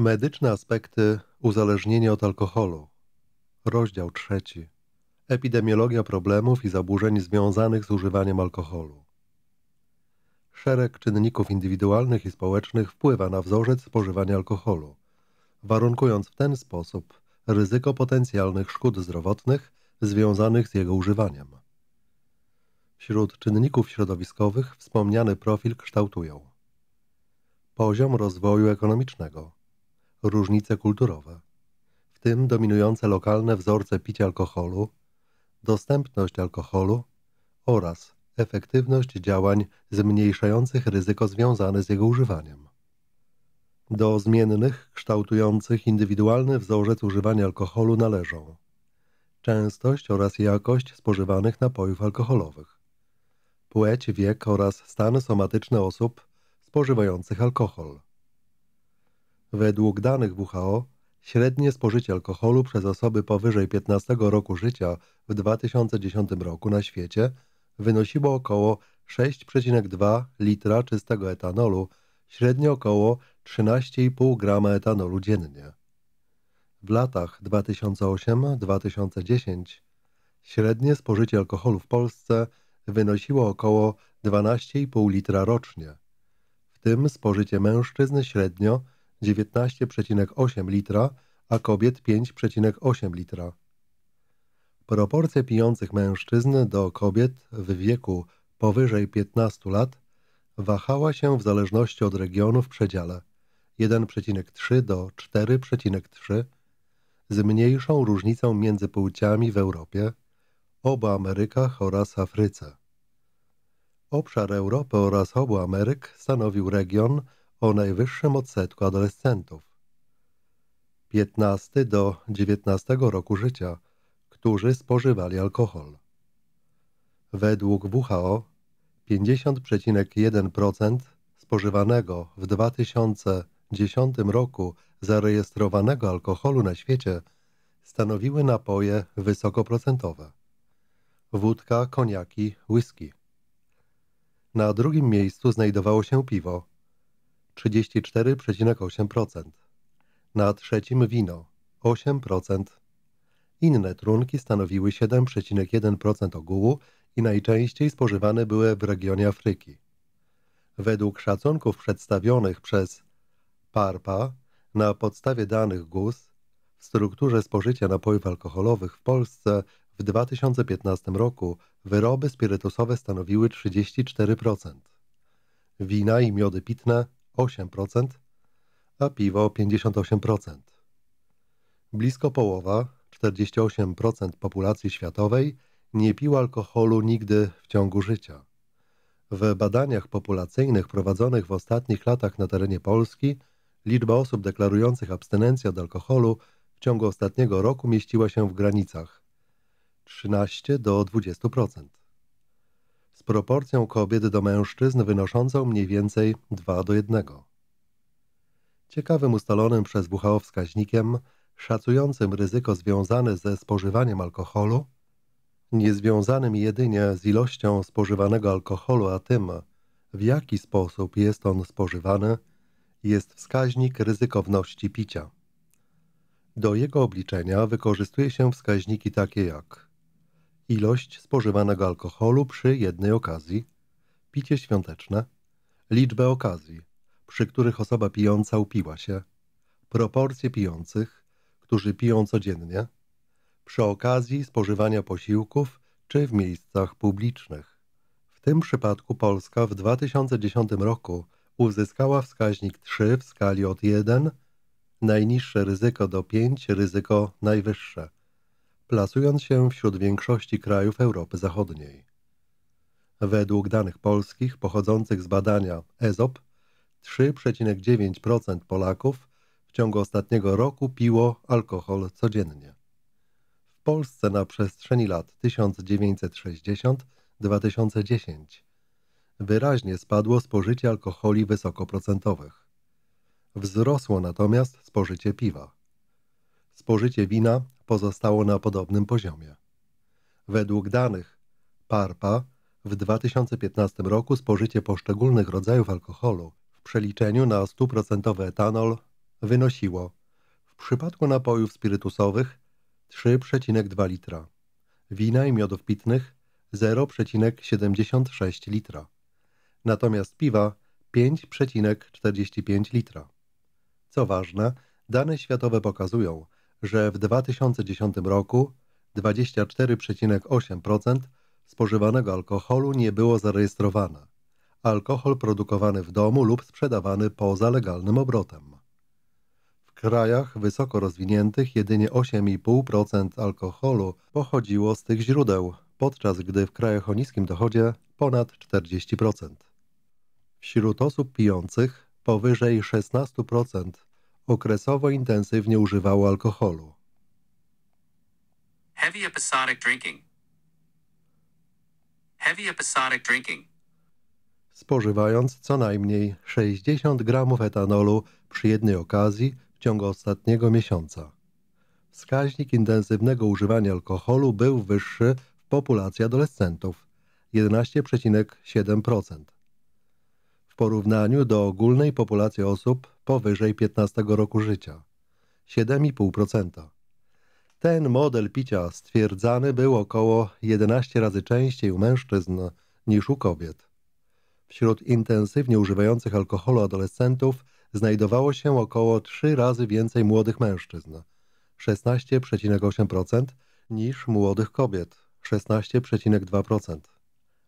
Medyczne aspekty uzależnienia od alkoholu. Rozdział trzeci. Epidemiologia problemów i zaburzeń związanych z używaniem alkoholu. Szereg czynników indywidualnych i społecznych wpływa na wzorzec spożywania alkoholu, warunkując w ten sposób ryzyko potencjalnych szkód zdrowotnych związanych z jego używaniem. Wśród czynników środowiskowych wspomniany profil kształtują poziom rozwoju ekonomicznego – różnice kulturowe, w tym dominujące lokalne wzorce picia alkoholu, dostępność alkoholu oraz efektywność działań zmniejszających ryzyko związane z jego używaniem. Do zmiennych kształtujących indywidualny wzorzec używania alkoholu należą częstość oraz jakość spożywanych napojów alkoholowych, płeć, wiek oraz stan somatyczny osób spożywających alkohol, Według danych WHO średnie spożycie alkoholu przez osoby powyżej 15 roku życia w 2010 roku na świecie wynosiło około 6,2 litra czystego etanolu, średnio około 13,5 g etanolu dziennie. W latach 2008-2010 średnie spożycie alkoholu w Polsce wynosiło około 12,5 litra rocznie. W tym spożycie mężczyzn średnio 19,8 litra, a kobiet 5,8 litra. Proporcje pijących mężczyzn do kobiet w wieku powyżej 15 lat wahała się w zależności od regionu w przedziale 1,3 do 4,3 z mniejszą różnicą między płciami w Europie, obu Amerykach oraz Afryce. Obszar Europy oraz obu Ameryk stanowił region o najwyższym odsetku adolescentów 15 do 19 roku życia, którzy spożywali alkohol. Według WHO 50,1% spożywanego w 2010 roku zarejestrowanego alkoholu na świecie stanowiły napoje wysokoprocentowe. Wódka, koniaki, whisky. Na drugim miejscu znajdowało się piwo 34,8%. Na trzecim wino 8%. Inne trunki stanowiły 7,1% ogółu i najczęściej spożywane były w regionie Afryki. Według szacunków przedstawionych przez PARPA na podstawie danych GUS w strukturze spożycia napojów alkoholowych w Polsce w 2015 roku wyroby spirytusowe stanowiły 34%, wina i miody pitne 8%, a piwo 58%. Blisko połowa, 48% populacji światowej, nie piła alkoholu nigdy w ciągu życia. W badaniach populacyjnych prowadzonych w ostatnich latach na terenie Polski liczba osób deklarujących abstynencję od alkoholu w ciągu ostatniego roku mieściła się w granicach 13 do 20% proporcją kobiet do mężczyzn wynoszącą mniej więcej 2 do 1. Ciekawym ustalonym przez WHO wskaźnikiem szacującym ryzyko związane ze spożywaniem alkoholu, niezwiązanym jedynie z ilością spożywanego alkoholu, a tym, w jaki sposób jest on spożywany, jest wskaźnik ryzykowności picia. Do jego obliczenia wykorzystuje się wskaźniki takie jak ilość spożywanego alkoholu przy jednej okazji, picie świąteczne, liczbę okazji, przy których osoba pijąca upiła się, proporcje pijących, którzy piją codziennie, przy okazji spożywania posiłków czy w miejscach publicznych. W tym przypadku Polska w 2010 roku uzyskała wskaźnik 3 w skali od 1, najniższe ryzyko do 5, ryzyko najwyższe – plasując się wśród większości krajów Europy Zachodniej. Według danych polskich pochodzących z badania EZOP 3,9% Polaków w ciągu ostatniego roku piło alkohol codziennie. W Polsce na przestrzeni lat 1960-2010 wyraźnie spadło spożycie alkoholi wysokoprocentowych. Wzrosło natomiast spożycie piwa spożycie wina pozostało na podobnym poziomie. Według danych PARPA w 2015 roku spożycie poszczególnych rodzajów alkoholu w przeliczeniu na 100% etanol wynosiło w przypadku napojów spirytusowych 3,2 litra, wina i miodów pitnych 0,76 litra, natomiast piwa 5,45 litra. Co ważne, dane światowe pokazują, że w 2010 roku 24,8% spożywanego alkoholu nie było zarejestrowane. Alkohol produkowany w domu lub sprzedawany poza legalnym obrotem. W krajach wysoko rozwiniętych jedynie 8,5% alkoholu pochodziło z tych źródeł, podczas gdy w krajach o niskim dochodzie ponad 40%. Wśród osób pijących powyżej 16% Okresowo intensywnie używało alkoholu. Heavy episodic drinking. Heavy episodic drinking. Spożywając co najmniej 60 gramów etanolu przy jednej okazji w ciągu ostatniego miesiąca. Wskaźnik intensywnego używania alkoholu był wyższy w populacji adolescentów 11,7%. W porównaniu do ogólnej populacji osób powyżej 15 roku życia 7,5%. Ten model picia stwierdzany był około 11 razy częściej u mężczyzn niż u kobiet. Wśród intensywnie używających alkoholu adolescentów znajdowało się około 3 razy więcej młodych mężczyzn 16,8% niż młodych kobiet 16,2%.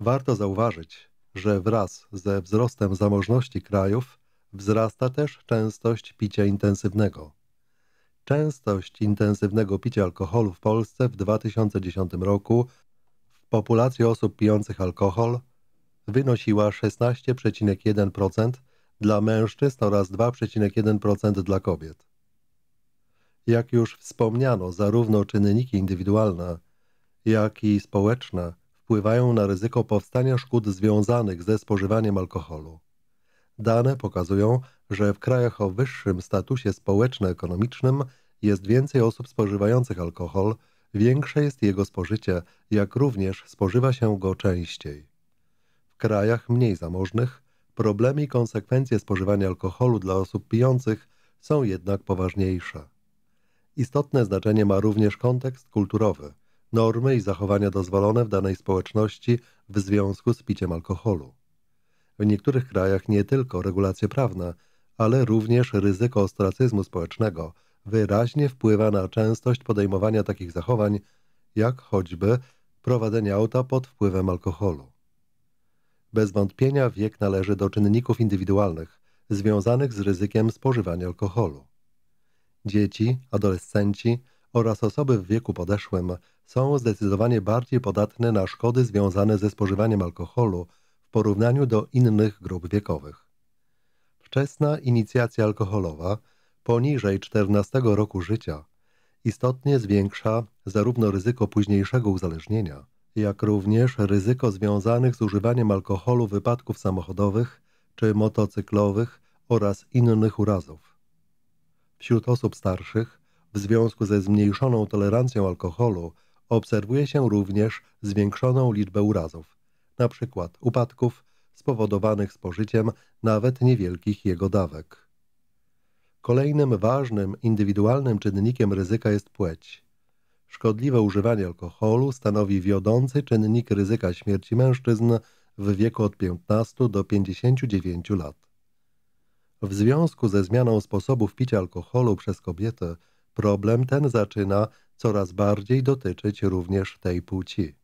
Warto zauważyć, że wraz ze wzrostem zamożności krajów Wzrasta też częstość picia intensywnego. Częstość intensywnego picia alkoholu w Polsce w 2010 roku w populacji osób pijących alkohol wynosiła 16,1% dla mężczyzn oraz 2,1% dla kobiet. Jak już wspomniano, zarówno czynniki indywidualne, jak i społeczne wpływają na ryzyko powstania szkód związanych ze spożywaniem alkoholu. Dane pokazują, że w krajach o wyższym statusie społeczno-ekonomicznym jest więcej osób spożywających alkohol, większe jest jego spożycie, jak również spożywa się go częściej. W krajach mniej zamożnych problemy i konsekwencje spożywania alkoholu dla osób pijących są jednak poważniejsze. Istotne znaczenie ma również kontekst kulturowy, normy i zachowania dozwolone w danej społeczności w związku z piciem alkoholu. W niektórych krajach nie tylko regulacje prawne, ale również ryzyko ostracyzmu społecznego wyraźnie wpływa na częstość podejmowania takich zachowań, jak choćby prowadzenie auta pod wpływem alkoholu. Bez wątpienia wiek należy do czynników indywidualnych związanych z ryzykiem spożywania alkoholu. Dzieci, adolescenci oraz osoby w wieku podeszłym są zdecydowanie bardziej podatne na szkody związane ze spożywaniem alkoholu porównaniu do innych grup wiekowych. Wczesna inicjacja alkoholowa poniżej 14 roku życia istotnie zwiększa zarówno ryzyko późniejszego uzależnienia, jak również ryzyko związanych z używaniem alkoholu wypadków samochodowych czy motocyklowych oraz innych urazów. Wśród osób starszych w związku ze zmniejszoną tolerancją alkoholu obserwuje się również zwiększoną liczbę urazów, np. upadków spowodowanych spożyciem nawet niewielkich jego dawek. Kolejnym ważnym indywidualnym czynnikiem ryzyka jest płeć. Szkodliwe używanie alkoholu stanowi wiodący czynnik ryzyka śmierci mężczyzn w wieku od 15 do 59 lat. W związku ze zmianą sposobów picia alkoholu przez kobiety, problem ten zaczyna coraz bardziej dotyczyć również tej płci.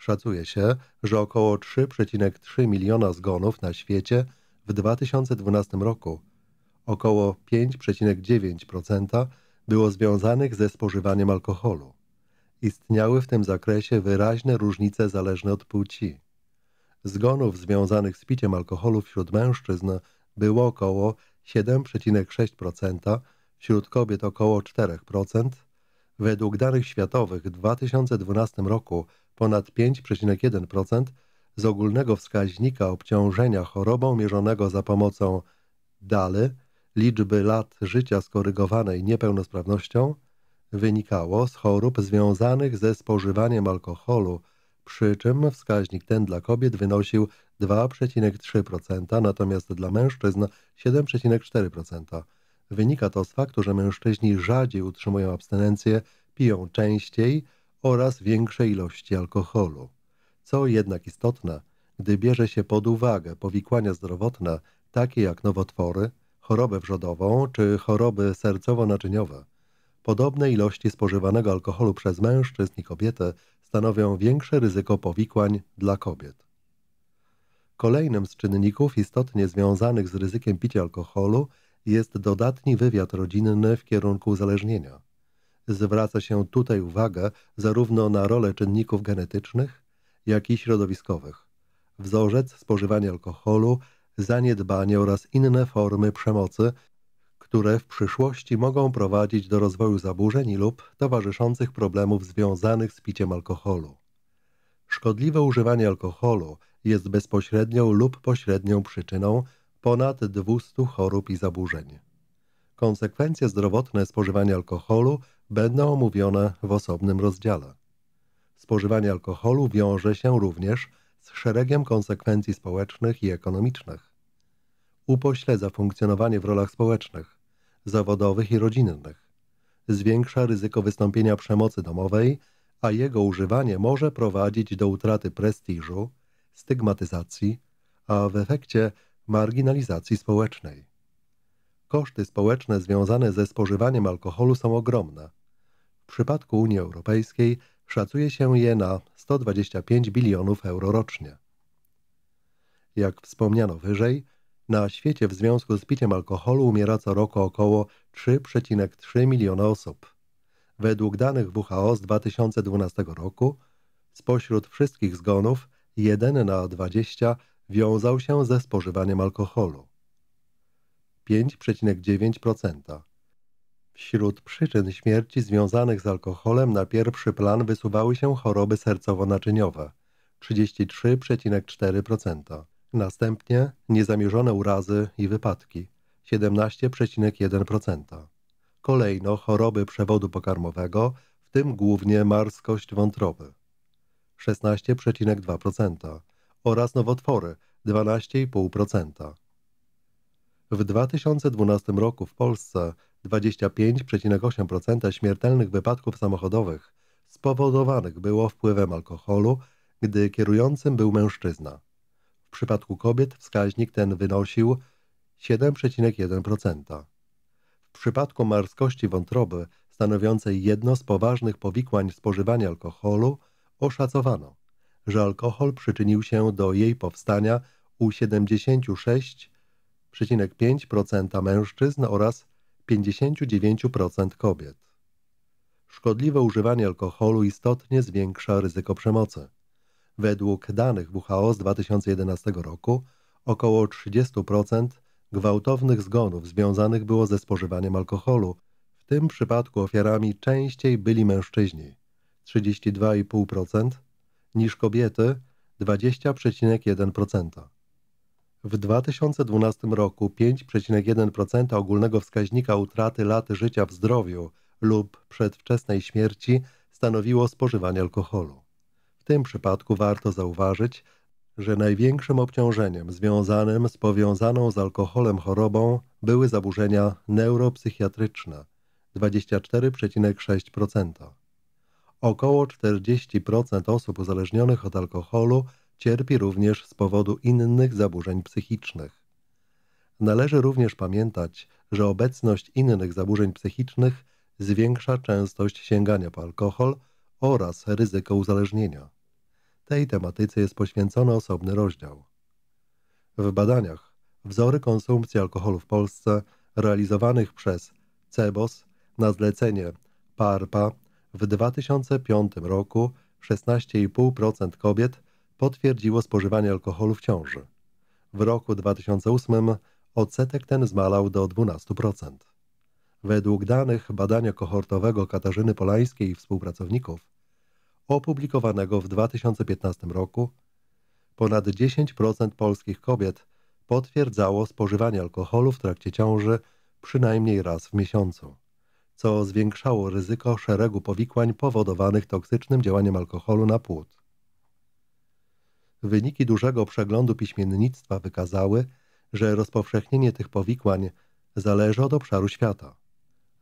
Szacuje się, że około 3,3 miliona zgonów na świecie w 2012 roku, około 5,9% było związanych ze spożywaniem alkoholu. Istniały w tym zakresie wyraźne różnice zależne od płci. Zgonów związanych z piciem alkoholu wśród mężczyzn było około 7,6%, wśród kobiet około 4%. Według danych światowych w 2012 roku ponad 5,1% z ogólnego wskaźnika obciążenia chorobą mierzonego za pomocą DALY, liczby lat życia skorygowanej niepełnosprawnością, wynikało z chorób związanych ze spożywaniem alkoholu, przy czym wskaźnik ten dla kobiet wynosił 2,3%, natomiast dla mężczyzn 7,4%. Wynika to z faktu, że mężczyźni rzadziej utrzymują abstynencję, piją częściej, oraz większej ilości alkoholu. Co jednak istotne, gdy bierze się pod uwagę powikłania zdrowotne, takie jak nowotwory, chorobę wrzodową czy choroby sercowo-naczyniowe. Podobne ilości spożywanego alkoholu przez mężczyzn i kobiety stanowią większe ryzyko powikłań dla kobiet. Kolejnym z czynników istotnie związanych z ryzykiem picia alkoholu jest dodatni wywiad rodzinny w kierunku uzależnienia zwraca się tutaj uwagę zarówno na rolę czynników genetycznych, jak i środowiskowych. Wzorzec, spożywania alkoholu, zaniedbanie oraz inne formy przemocy, które w przyszłości mogą prowadzić do rozwoju zaburzeń lub towarzyszących problemów związanych z piciem alkoholu. Szkodliwe używanie alkoholu jest bezpośrednią lub pośrednią przyczyną ponad 200 chorób i zaburzeń. Konsekwencje zdrowotne spożywania alkoholu będą omówione w osobnym rozdziale. Spożywanie alkoholu wiąże się również z szeregiem konsekwencji społecznych i ekonomicznych. Upośledza funkcjonowanie w rolach społecznych, zawodowych i rodzinnych. Zwiększa ryzyko wystąpienia przemocy domowej, a jego używanie może prowadzić do utraty prestiżu, stygmatyzacji, a w efekcie marginalizacji społecznej. Koszty społeczne związane ze spożywaniem alkoholu są ogromne, w przypadku Unii Europejskiej szacuje się je na 125 bilionów euro rocznie. Jak wspomniano wyżej, na świecie w związku z piciem alkoholu umiera co roku około 3,3 miliona osób. Według danych WHO z 2012 roku spośród wszystkich zgonów 1 na 20 wiązał się ze spożywaniem alkoholu. 5,9% Wśród przyczyn śmierci związanych z alkoholem na pierwszy plan wysuwały się choroby sercowo-naczyniowe 33,4%, następnie niezamierzone urazy i wypadki 17,1%. Kolejno choroby przewodu pokarmowego, w tym głównie marskość wątroby 16,2% oraz nowotwory 12,5%. W 2012 roku w Polsce 25,8% śmiertelnych wypadków samochodowych spowodowanych było wpływem alkoholu, gdy kierującym był mężczyzna. W przypadku kobiet wskaźnik ten wynosił 7,1%. W przypadku marskości wątroby, stanowiącej jedno z poważnych powikłań spożywania alkoholu, oszacowano, że alkohol przyczynił się do jej powstania u 76,5% mężczyzn oraz 59% kobiet. Szkodliwe używanie alkoholu istotnie zwiększa ryzyko przemocy. Według danych WHO z 2011 roku około 30% gwałtownych zgonów związanych było ze spożywaniem alkoholu. W tym przypadku ofiarami częściej byli mężczyźni 32,5% niż kobiety 20,1%. W 2012 roku 5,1% ogólnego wskaźnika utraty lat życia w zdrowiu lub przedwczesnej śmierci stanowiło spożywanie alkoholu. W tym przypadku warto zauważyć, że największym obciążeniem związanym z powiązaną z alkoholem chorobą były zaburzenia neuropsychiatryczne 24,6%. Około 40% osób uzależnionych od alkoholu cierpi również z powodu innych zaburzeń psychicznych. Należy również pamiętać, że obecność innych zaburzeń psychicznych zwiększa częstość sięgania po alkohol oraz ryzyko uzależnienia. Tej tematyce jest poświęcony osobny rozdział. W badaniach wzory konsumpcji alkoholu w Polsce realizowanych przez CEBOS na zlecenie PARPA w 2005 roku 16,5% kobiet potwierdziło spożywanie alkoholu w ciąży. W roku 2008 odsetek ten zmalał do 12%. Według danych badania kohortowego Katarzyny Polańskiej i współpracowników, opublikowanego w 2015 roku, ponad 10% polskich kobiet potwierdzało spożywanie alkoholu w trakcie ciąży przynajmniej raz w miesiącu, co zwiększało ryzyko szeregu powikłań powodowanych toksycznym działaniem alkoholu na płód. Wyniki dużego przeglądu piśmiennictwa wykazały, że rozpowszechnienie tych powikłań zależy od obszaru świata.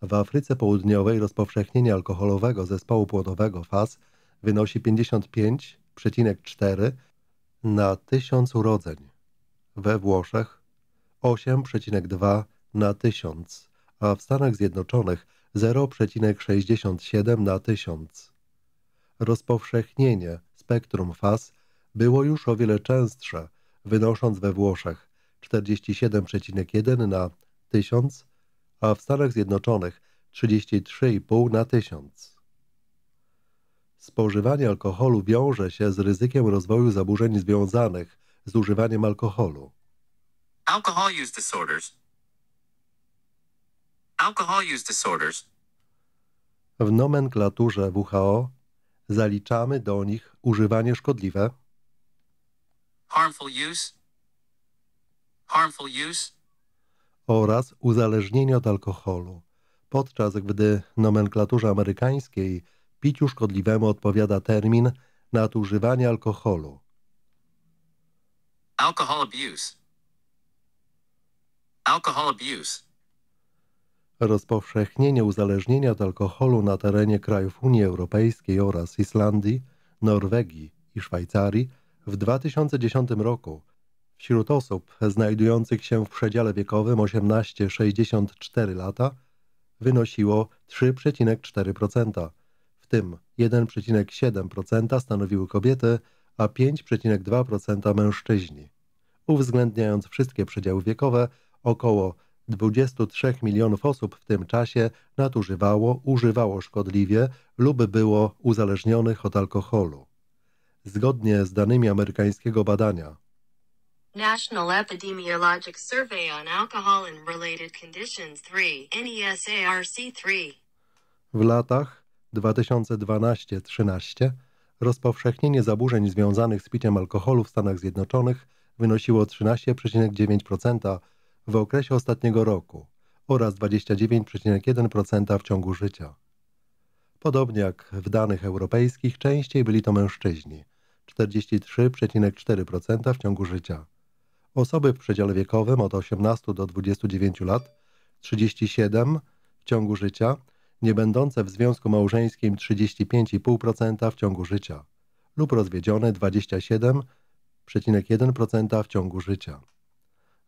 W Afryce Południowej rozpowszechnienie alkoholowego zespołu płodowego FAS wynosi 55,4 na 1000 urodzeń. We Włoszech 8,2 na 1000, a w Stanach Zjednoczonych 0,67 na 1000. Rozpowszechnienie spektrum FAS było już o wiele częstsze, wynosząc we Włoszech 47,1 na 1000, a w Stanach Zjednoczonych 33,5 na 1000. Spożywanie alkoholu wiąże się z ryzykiem rozwoju zaburzeń związanych z używaniem alkoholu. Alcohol use disorders. Alcohol use disorders. W nomenklaturze WHO zaliczamy do nich używanie szkodliwe harmful use, harmful use oraz uzależnienie od alkoholu, podczas gdy nomenklaturze amerykańskiej piciu szkodliwemu odpowiada termin nadużywanie alkoholu. Alcohol abuse. Alcohol abuse. Rozpowszechnienie uzależnienia od alkoholu na terenie krajów Unii Europejskiej oraz Islandii, Norwegii i Szwajcarii w 2010 roku wśród osób znajdujących się w przedziale wiekowym 18-64 lata wynosiło 3,4%, w tym 1,7% stanowiły kobiety, a 5,2% mężczyźni. Uwzględniając wszystkie przedziały wiekowe, około 23 milionów osób w tym czasie nadużywało, używało szkodliwie lub było uzależnionych od alkoholu zgodnie z danymi amerykańskiego badania. National Epidemiologic Survey on Alcohol and Related Conditions 3, NESARC3. W latach 2012-13 rozpowszechnienie zaburzeń związanych z piciem alkoholu w Stanach Zjednoczonych wynosiło 13,9% w okresie ostatniego roku oraz 29,1% w ciągu życia. Podobnie jak w danych europejskich, częściej byli to mężczyźni – 43,4% w ciągu życia. Osoby w przedziale wiekowym od 18 do 29 lat 37 w ciągu życia, nie będące w związku małżeńskim 35,5% w ciągu życia lub rozwiedzione 27,1% w ciągu życia.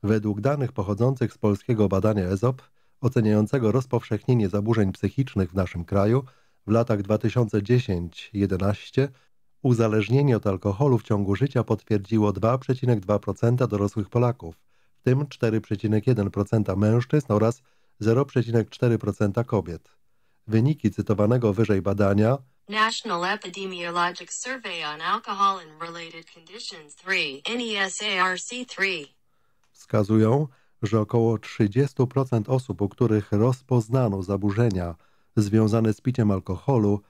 Według danych pochodzących z polskiego badania EZOP oceniającego rozpowszechnienie zaburzeń psychicznych w naszym kraju w latach 2010-11 Uzależnienie od alkoholu w ciągu życia potwierdziło 2,2% dorosłych Polaków, w tym 4,1% mężczyzn oraz 0,4% kobiet. Wyniki cytowanego wyżej badania National Epidemiologic Survey on Alcohol and Related Conditions 3, NESARC 3 wskazują, że około 30% osób, u których rozpoznano zaburzenia związane z piciem alkoholu,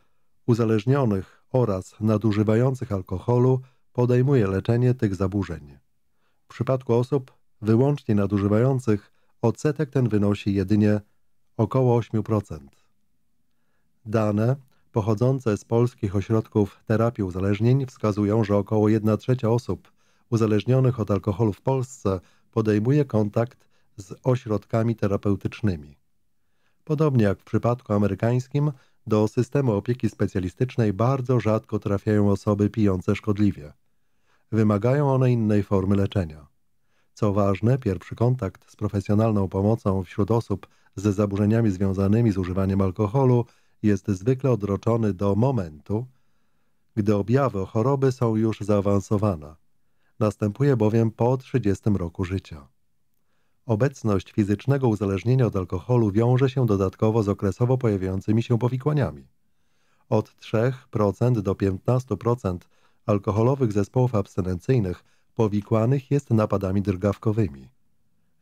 uzależnionych oraz nadużywających alkoholu podejmuje leczenie tych zaburzeń. W przypadku osób wyłącznie nadużywających odsetek ten wynosi jedynie około 8%. Dane pochodzące z polskich ośrodków terapii uzależnień wskazują, że około 1 trzecia osób uzależnionych od alkoholu w Polsce podejmuje kontakt z ośrodkami terapeutycznymi. Podobnie jak w przypadku amerykańskim, do systemu opieki specjalistycznej bardzo rzadko trafiają osoby pijące szkodliwie. Wymagają one innej formy leczenia. Co ważne, pierwszy kontakt z profesjonalną pomocą wśród osób ze zaburzeniami związanymi z używaniem alkoholu jest zwykle odroczony do momentu, gdy objawy choroby są już zaawansowane. Następuje bowiem po 30 roku życia. Obecność fizycznego uzależnienia od alkoholu wiąże się dodatkowo z okresowo pojawiającymi się powikłaniami. Od 3% do 15% alkoholowych zespołów abstynencyjnych powikłanych jest napadami drgawkowymi.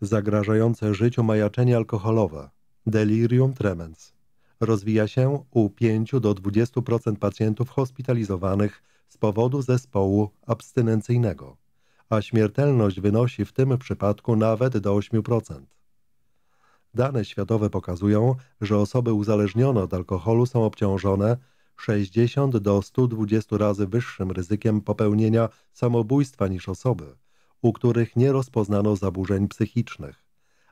Zagrażające życiu majaczenie alkoholowe, delirium tremens, rozwija się u 5 do 20% pacjentów hospitalizowanych z powodu zespołu abstynencyjnego a śmiertelność wynosi w tym przypadku nawet do 8%. Dane światowe pokazują, że osoby uzależnione od alkoholu są obciążone 60 do 120 razy wyższym ryzykiem popełnienia samobójstwa niż osoby, u których nie rozpoznano zaburzeń psychicznych,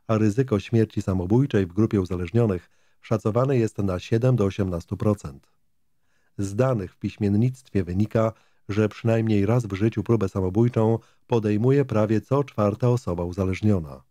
a ryzyko śmierci samobójczej w grupie uzależnionych szacowane jest na 7 do 18%. Z danych w piśmiennictwie wynika, że przynajmniej raz w życiu próbę samobójczą podejmuje prawie co czwarta osoba uzależniona.